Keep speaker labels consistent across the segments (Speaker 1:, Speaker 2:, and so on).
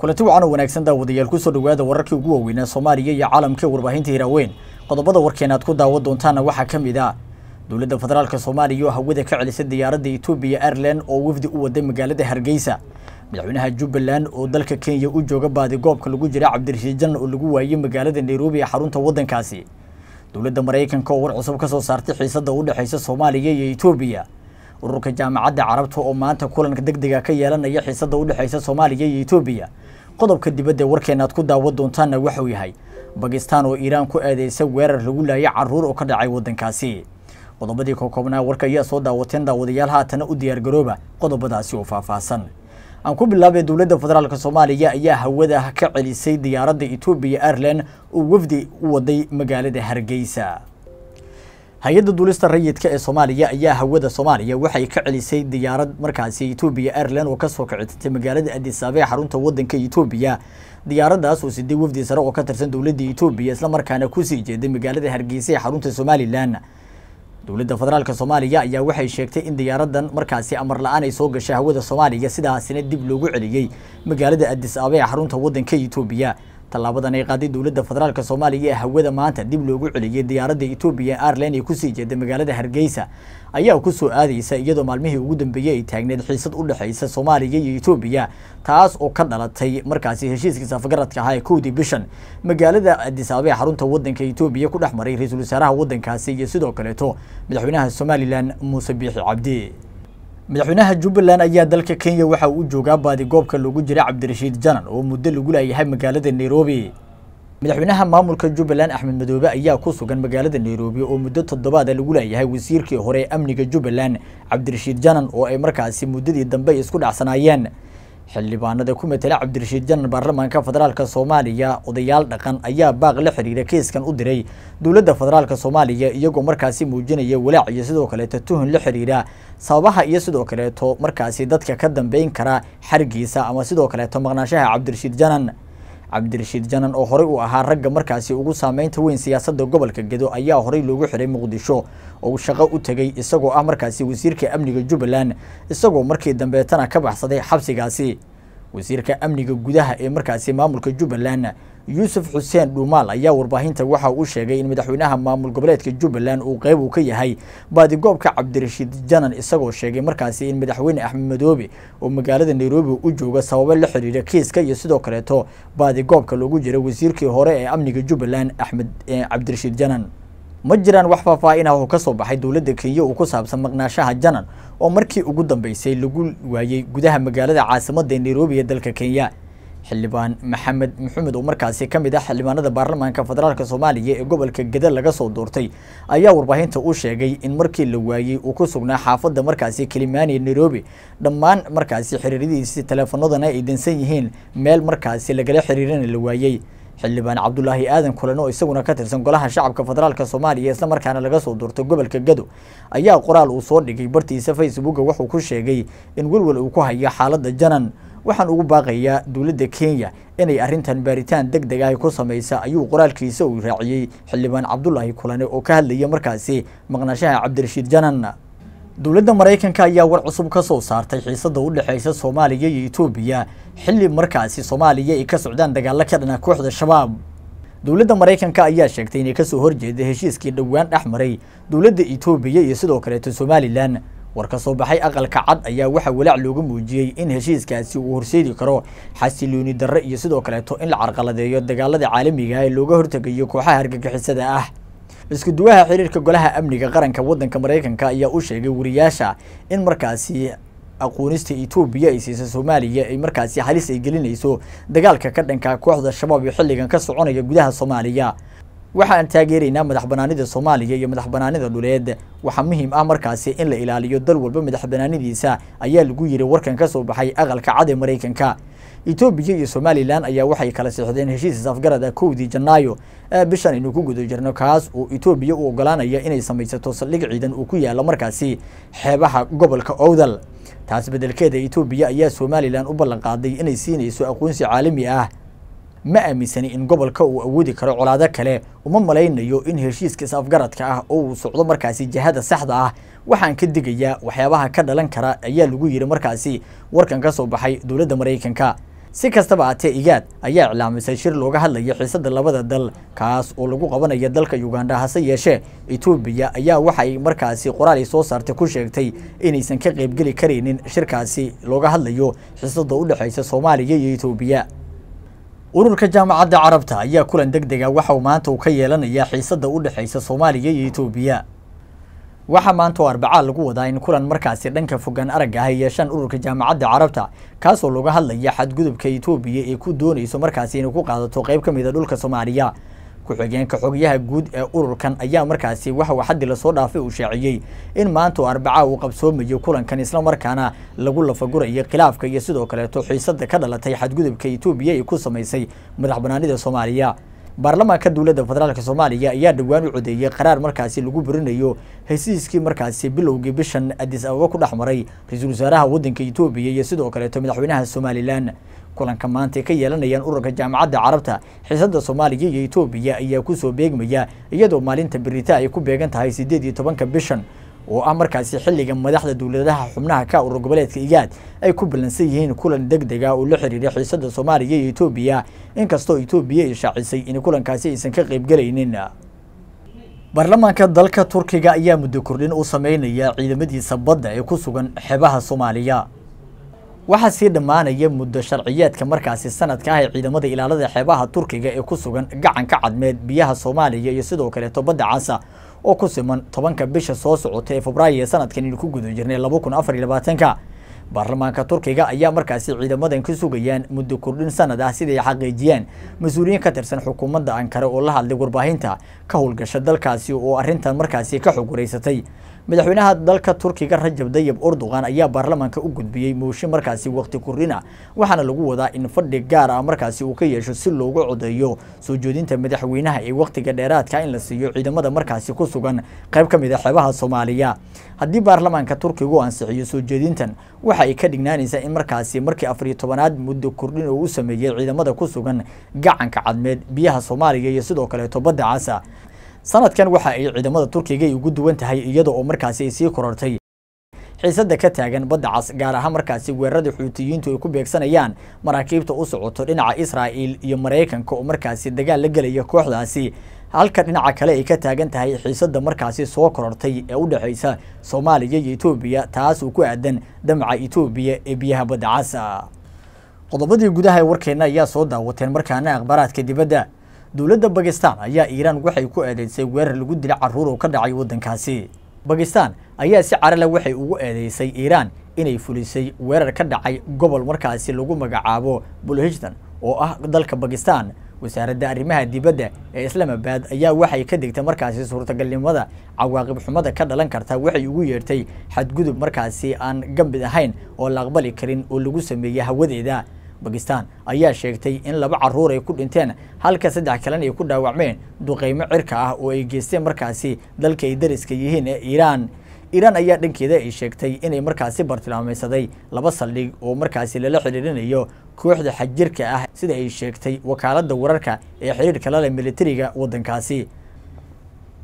Speaker 1: kulanti wacan oo wanaagsan daawadayaal kusoo dhowaada wararkii ugu waaweynaa soomaaliya iyo caalamka warbaahinta hiraaweyn qodobada warkeen aad ku daawan doontaanna waxaa ka mid ah dowladda federaalk soomaaliya oo hawada ka celisay diyaaradda etoobiya airlan oo wafdi u waday magaalada hargeysa madaxweynaha jubbaland oo dalka kenya u jooga baadi goobka lagu jira cabdirashiid jan oo lagu waayey magaalada nairobi ee xarunta waddankaasi dowladda maraykanka oo war cusub ka soo saartay xiisadda u dhexaysa soomaaliya iyo etoobiya ururka jaamacadda carabta oo maanta kulanka deg dega ka yeelanaya xiisadda u dhexaysa soomaaliya iyo etoobiya qodobka dibadda aad ku daawo doontaanna waxauu yahay bakistaan oo iiraan ku aadeysa weerar lagu laayay carruur oo ka dhacay waddankaasi qodobadii kokoobnaa warka ayaa soo daawateen daawadayaal haatana u diyaar garooba qodobadaasi oo faahfaahsan aan ku bilaabay dowladda federaalk soomaaliya ayaa hawada ka celisay diyaaradda etoobiya airelan oo wafdi u waday magaalada hargeysa hay-adda duulista rayidka ee soomaaliya ayaa hawada soomaaliya waxay ka celisay diyaarad markaasi etoobiya aireland oo kasoo kicitay magaalada adis ababa xarunta wadanka etoobiya diyaaradaas oo siday wafdi sare oo ka tirsan dowladda isla markaana kusii jeeday magaalada hargeysa ee xarunta somalilan dowladda federaalka soomaaliya ayaa waxay sheegtay in diyaaradan markaasi amar la-aan ay soo gashay hawada soomaaliya sidaasina dib loogu celiyey magaalada adis ababa ee xarunta wadanka etoobiya tallaabadan ay qaaday dowladda federaalk soomaaliya ee hawada maanta dib loogu celiyey diyaaradda etoobiya airline ee kusii jeeday magaalada hargeysa ayaa ku soo aadaysa iyadoo maalmihii ugu dambeeyey ay taagneed xiisad u dhexaysa soomaaliya iyo etoobiya taas oo ka dhalatay markaasi heshiiskii safagarradka ahaa ee kowdii bishan magaalada adisaaba ee xarunta waddanka etoobiya ku dhex maray ra-iisul wasaaraha waddankaasi iyo sidoo kaleeto madaxweynaha somalilan muuse biixi cabdi madaxweynaha jubbaland ayaa dalka kenya waxa uu u joogaa baadi goobka loogu jira cabdirashiid janan oo muddo lagu laayahay magaalada nairobi madaxweynaha maamulka jubbaland axmed madoobe ayaa ku sugan magaalada nairobi oo muddo toddobaada lagu laayahay wasiirkii hore amniga jubbaland cabdirashiid janan oo ay markaasi muddadii dambe isku dhacsanaayeen xildhibaanada ku metela cabdirashiid janan baarlamaanka federaalk soomaaliya odayaal dhaqan ayaa baaq la xiriira keiskan u diray dowladda federaalk soomaaliya iyagoo markaasi muujinaya walaac iyo sidoo kaleeto tuhun la xiriira sababaha iyo sidoo kaleeto markaasi dadka ka dambeyn kara xarigiisa ama sidoo kaleeto maqnaanshaha cabdirashiid janan cabdirashiid janan oo horey u ahaa ragga markaasi ugu saameynta weyn siyaasadda gobolka gedo ayaa horey loogu xiray muqdisho oo shaqo u tegay isagoo ah markaasi wasiirka amniga jubbaland isagoo markii dambeetana ka baxsaday xabsigaasi wasiirka amniga gudaha ee markaasi maamulka jubbaland yuusuf xuseen dhuumaal ayaa warbaahinta waxa uu sheegay in madaxweynaha maamul goboleedka jubbaland uu qeyb uu ka yahay baadigoobka cabdirashiid janan isagoo sheegay markaasi in madaxweyne axmed madoobe oo magaalada nairobi u jooga sababo la xiriira kiiska iyo sidoo kaleeto baadigoobka loogu jira wasiirkii hore ee amniga jubbaland axmed eh, cabdirashiid janan ma jiraan wax faahfaahin ah oo ka soo baxay dowladda kenya oo ku saabsan maqnaashaha janan oo markii ugu dambeysay lagu waayey gudaha magaalada caasimadda nairobi ee dalka kenya xildhibaan maxamed maxamed oo markaasi ka mid ah xildhibaanada baarlamaanka federaalk soomaaliya ee gobolka gede laga soo doortay ayaa warbaahinta u sheegay in markii la waayey uu ku sugnaa xaafadda markaasi kilimani nairobi dhammaan markaasi xiriiryadiisi teleefanadana ay dansan yihiin meel markaasi lagala xiriirana la waayey xildhibaan cabdulaahi aadan kulan oo isaguna ka tirsan golaha shacabka federaalk soomaaliya isla markaana laga soo doorto gobolka gado ayaa qoraal uu soo dhigay bartiisa facebooka wuxuu ku sheegay in welwel uu ku hayo xaaladda janan waxaan ugu baaqayaa dowladda kenya inay arrintan baaritaan deg deg ahi ku samaysa ayuu qoraalkiisa uu raaciyey xildhibaan cabdulaahi kulane oo ka hadlaya markaasi maqnaashaha cabdirashiid janan dowladda maraykanka ayaa war cusub ka soo saartay xiisadda u dhexaysa soomaaliya iyo itoobiya xilli markaasi soomaaliya ay ka socdaan dagaalo ka dhana kooxda shabaab dowladda maraykanka ayaa sheegtay inay kasoo horjeeda heshiiskii dhowaan dhex maray dowladda itoobiya iyo sidoo kaleeto somalilan war ka soo baxay aqalka cad ayaa waxaa walaac looga muujiyey in heshiiskaasi uu horseedi karo xasilooni darre iyo sidoo kaleeto in la carqaladeeyo dagaalada caalamiga ah ee looga hortegayo kooxaha argagixisada ah iskuduwaha xiriirka golaha amniga qaranka waddanka maraykanka ayaa u sheegay wariyaasha in markaasi aqoonista etoobiya ay siisa soomaaliya ay markaasi halis ay gelinayso dagaalka ka dhanka kooxda shabaab ee xilligan ka soconaya gudaha soomaaliya waxaan taageeraynaa madax banaanida soomaaliya iyo madax banaanida dhuleed waxaa muhiim ah markaasi in la ilaaliyo dal walba madax banaanidiisa ayaa lagu yiri warkan ka soo baxay aqalka cad ee maraykanka etoobiya iyo somalilan ayaa waxay kala seexdeen heshiis isafgarada ah kowdii janaayo ee bishan aynu ku guda jirno kaas oo etoobiya u ogolaanaya inay samaysato saldhig ciidan uu ku yaala markaasi xeebaha gobolka owdal taas bedelkeeda etoobiya ayaa somalilan u ballan qaaday inay siinayso aqoonsi caalami ah ma aaminsani in gobolka uu awoodi karo colaado kale uma malaynayo in heshiiska is-afgaradka ah oo uu socdo markaasi jihada saxda ah waxaan ka digayaa waxyaabaha ka dhalan kara ayaa lagu yidhi markaasi warkan ka soo baxay dowladda maraykanka si kastaba atee igaad ayaa iclaamisay shir looga hadlaya xiisadda labada dal kaas oo lagu qabanaya dalka uganda hase yeeshee etoobiya ayaa waxay markaasi qoraalii soo saartay ku sheegtay inaysan ka qaybgeli karaynin shirkaasi looga hadlayo xiisadda u dhexaysa soomaaliya iyo etoobiya ururka jaamacadda carabta ayaa kulan deg dega waxauu maanta uu ka yeelanayaa xiisadda u dhexaysa soomaaliya iyo itoobiya waxaa maanta oo arbacaa lagu wadaa in kulan markaasi dhanka fogaan arag ah ay yeeshaan ururka jaamacadda carabta kaasoo laga hadlaya xadgudubka itoobiya ee ku doonayso markaasi inay ku qaadato qayb ka mida dhulka soomaaliya ku-xigeenka xogyaha guud ee ururkan ayaa markaasi waxauu xaddi lasoo dhaafay uu shaaciyey in maanta arbaca uu qabsoomayo kulankan isla markaana lagu lafagurayay khilaafka iyo sidoo kaleeto xiisada ka dhalatay xadgudubka etoobiya ee ku samaysay madax banaanida soomaaliya baarlamaanka dowladda federaalk soomaaliya ayaa dhowaan u codeeyey qaraar markaasi lagu burinayo heshiiskii markaasi bilowgii bishan adis ababa ku dhex maray ra-iisul wasaaraha waddanka etoobiya iyo sidoo kaleeto madaxweynaha somalilan kulanka maanta ka yeelanayaan ururka jaamacadda carabta xiisada soomaaliya iyo etoobiya ayaa kusoo beegmaya iyadoo maalinta berita ay ku beegan tahay sideed iyo tobanka bishan oo ah markaasi xilliga madaxda dowladaha xubnaha ka urur goboleedka igaad ay ku ballansan yihiin kulan deg dega ah oo la xiriira xiisada soomaaliya iyo etoobiya inkastoo etoobiya ay shaacisay in kulankaasi aysan ka qaybgelaynin baarlamaanka dalka turkiga ayaa muddo kordhin u sameynaya ciidamadiisa badda ee ku sugan xeebaha soomaaliya waxaa sii dhammaanaya muddo sharciyeedka markaasi sanadka ah ee ciidamada ilaalada xeebaha turkiga ee ku sugan gacanka cadmeed biyaha soomaaliya iyo sidoo kaleeto badda casa oo ku siman tobanka bisha soo socota ee febraayo ee sanadkan aynu ku guda jirnay laba kun afar iyo labaatanka baarlamaanka turkiga ayaa markaasi ciidamadan ka sugayaan muddo kordhin sanad ah siday xaqiijiyaan mas-uuliyiin ka tirsan xukuumadda ankare oo la hadlay warbaahinta ka howlgasha dalkaasi oo arrintan markaasi ka xog wareysatay madaxweynaha dalka turkiga rajab dayib erdogan ayaa baarlamaanka u gudbiyey mooshin markaasi waqti kordhina waxaana lagu wadaa in fadhi gaar ah markaasi uu ka yeesho si loogu codeeyo soo joodinta madaxweynaha ee wakhtiga dheeraadka ah in la siiyo ciidamada markaasi ku sugan qayb ka mid a ah xeebaha soomaaliya haddii baarlamaanka turkiga u ansixiyo soo jeedintan waxa ay ka dhignaanaysaa in markaasi markii afariyo tobanaad muddo kordhin oo u sameeyey ciidamada ku sugan gacanka cadmeed biyaha soomaaliya iyo sidoo kaleeto badda casa sanadkan waxa ay ciidamada turkigay ugu duwan tahay iyada oo markaasi ay sii korortay xiisadda ka taagan badda cas gaar ahaan markaasi weerarada xuutiyiintu ay ku beegsanayaan maraakiibta u socoto dhinaca israa'iil iyo maraykanka oo markaasi dagaal la gelaya kooxdaasi halka dhinaca kale ay ka taagan tahay xiisada markaasi soo korortay ee u dhexaysa soomaaliya iyo etoobiya taas oo ku aadan damaca etoobiya ee biyaha badda casa qodobadii gudaha ee warkeenna ayaa soo daawateen markaana akhbaaraadka dibadda dowladda bakistan ayaa iiraan waxay ku eedeysay weerar lagu dila caruur oo ka dhacay waddankaasi bakistan ayaa si carala waxay ugu eedeysay iiraan inay fulisay weerar ka dhacay gobol markaasi lagu magacaabo bulhistan oo ah dalka bakistan wasaaradda arrimaha dibadda ee islamabad ayaa waxay ka digtay markaasi suurtagalnimada cawaaqib xumada ka dhalan karta waxay ugu yeertay xadgudub markaasi aan gambid ahayn oo la aqbali karin oo lagu sameeyey hawadeeda bakistan ayaa sheegtay in laba caruur ay ku dhinteen halka saddex kalena ay ku dhaawacmeen duqeymo cirka ah oo ay geysteen markaasi dalka ay dariska yihiin ee iiraan iiraan ayaa dhankeeda ay sheegtay inay markaasi bartilmaamaysaday laba saldhig oo markaasi lala xidhiirinayo kooxda xajirka ah sida ay sheegtay wakaaladda wararka ee xidhiirka lale militariga waddankaasi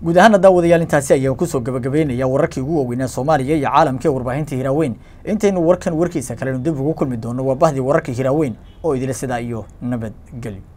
Speaker 1: guud ahaan daawadayaal intaasi ayaan kusoo gabagabaynayaa wararkii ugu waaweynaa soomaaliya iyo caalamka ee warbaahinta hiraaweyn intaynu warkan warkiisa kalenu dib ugu kulmi doonno waa bahdii wararka hiraaweyn oo idila sidaa iyo nabadgelyo